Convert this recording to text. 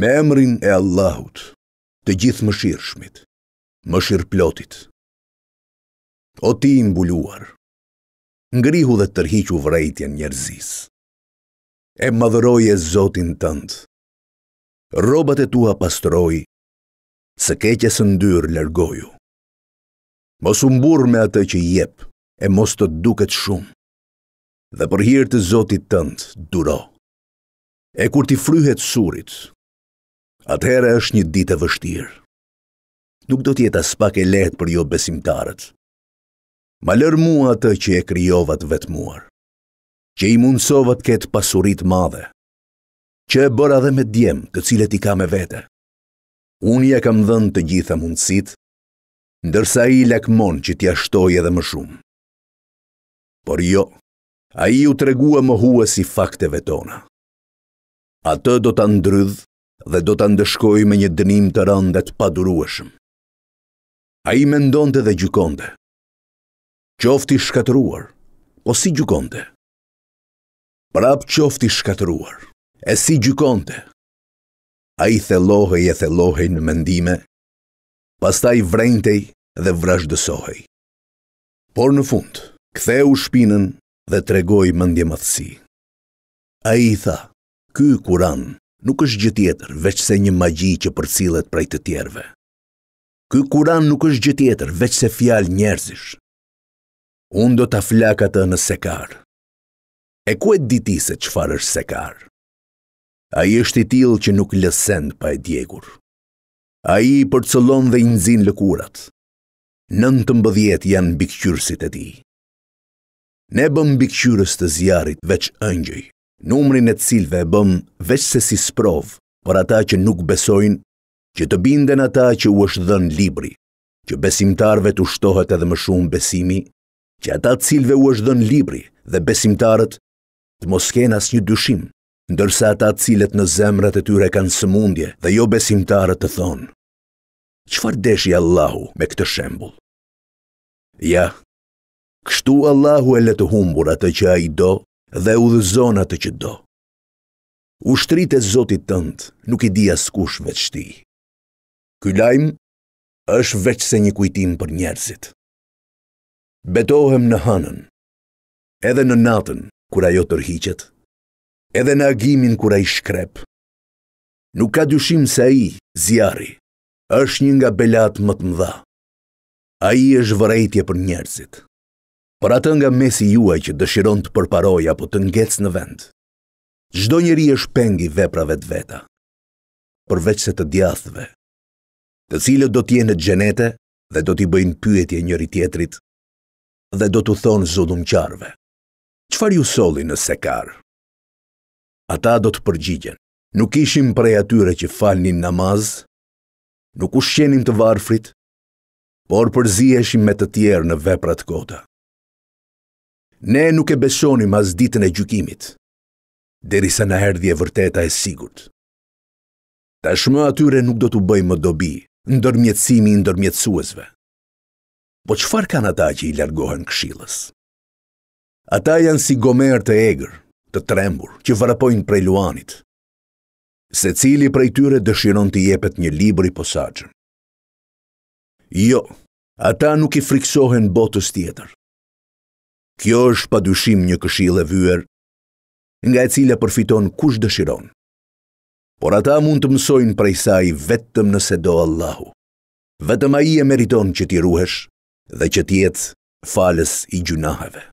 me emrin e Allahut, të gjithë më shirëshmit, më shirë plotit. O ti imbuluar, ngrihu dhe tërhiqu vrejtjen njerëzis, e madhëroj e zotin tëndë, robat e tua pastroj, se keqe së ndyrë lërgoju. Mos umbur me atë që jep, e mos të duket shumë, dhe për hirtë të zotit tëndë duro. E kur ti fryhet surit, atëherë është një ditë e vështirë. Nuk do t'jeta pak e lehtë për jo besimtarët. Ma lër mua atë që e kryovat vetmuar, që i mundsovat ketë pasurit madhe, që e bëra edhe me djemë të cilët i ka me vete. Unë ja kam dhënë të gjitha mundësit, ndërsa i lakmon që t'ja shtoj edhe më shumë. Por jo, a i u tregua më si fakteve tona. A të do t'a ndrydhë dhe do të ndëshkoj me një dënim të rëndet padurueshëm. A i mendonte dhe gjukonte. Qofti shkatruar, po si gjukonte? Prap qofti shkatruar, e si gjukonte? A i thelohej e thelohej në mendime, pastaj vrentej dhe vrashdësohej. Por në fund, ktheu shpinën dhe tregoj mëndje mëthësi. A i tha, ky kuran nuk është gjë tjetër veç se një magji që përcillet prej të tjerëve. Ky Kur'an nuk është gjë tjetër veç se fjalë njerëzish. Unë do ta flak atë në sekar. E ku e diti se çfarë është sekar? A i është i tilë që nuk lësend pa e djegur. A i i dhe i nëzin lëkurat. 19 të janë bikqyrësit e tij. Ne bëm bikqyrës të zjarit veç ëngjëj numrin e cilve e bëm veç se si sprov për ata që nuk besojnë, që të binden ata që u është dhën libri, që besimtarve të ushtohet edhe më shumë besimi, që ata cilve u është dhën libri dhe besimtarët të mos kenë as një dyshim, ndërsa ata cilet në zemrat e tyre kanë sëmundje dhe jo besimtarët të thonë. Qëfar deshi Allahu me këtë shembul? Ja, kështu Allahu e letë humbur atë që a i do dhe u dhëzon atë që do. U shtrit e zotit tëndë nuk i dia s'kush veçti. Ky lajm është veç se një kujtim për njerëzit. Betohem në hanën, edhe në natën kura jo tërhiqet, edhe në agimin kura i shkrep. Nuk ka dyshim se a i, zjari, është një nga belat më të mdha. A i është vërejtje për njerëzit për atë nga mesi juaj që dëshiron të përparoj apo të ngec në vend. Gjdo njeri është pengi veprave të veta, përveç se të djathve, të cilët do t'jene gjenete dhe do t'i bëjnë pyetje njëri tjetrit dhe do t'u thonë zudum qarve. Qfar ju soli në sekar? Ata do të përgjigjen. Nuk ishim prej atyre që falnin namaz, nuk ushqenim të varfrit, por përzieshim me të tjerë në veprat kota ne nuk e besonim as ditën e gjykimit, derisa na erdhi e vërteta e sigurt. Tashmë atyre nuk do t'u bëj më dobi, ndërmjetësimi ndërmjetësuesve. Po qëfar kanë ata që i largohen këshilës? Ata janë si gomer të egrë, të trembur, që vërapojnë prej luanit. Se cili prej tyre dëshiron të jepet një libri posaqën. Jo, ata nuk i friksohen botës tjetër. Kjo është pa dyshim një këshillë e vyer, nga e cila përfiton kush dëshiron. Por ata mund të mësojnë prej saj vetëm nëse do Allahu. Vetëm a i e meriton që ti ruhesh dhe që ti jetë falës i gjunaheve.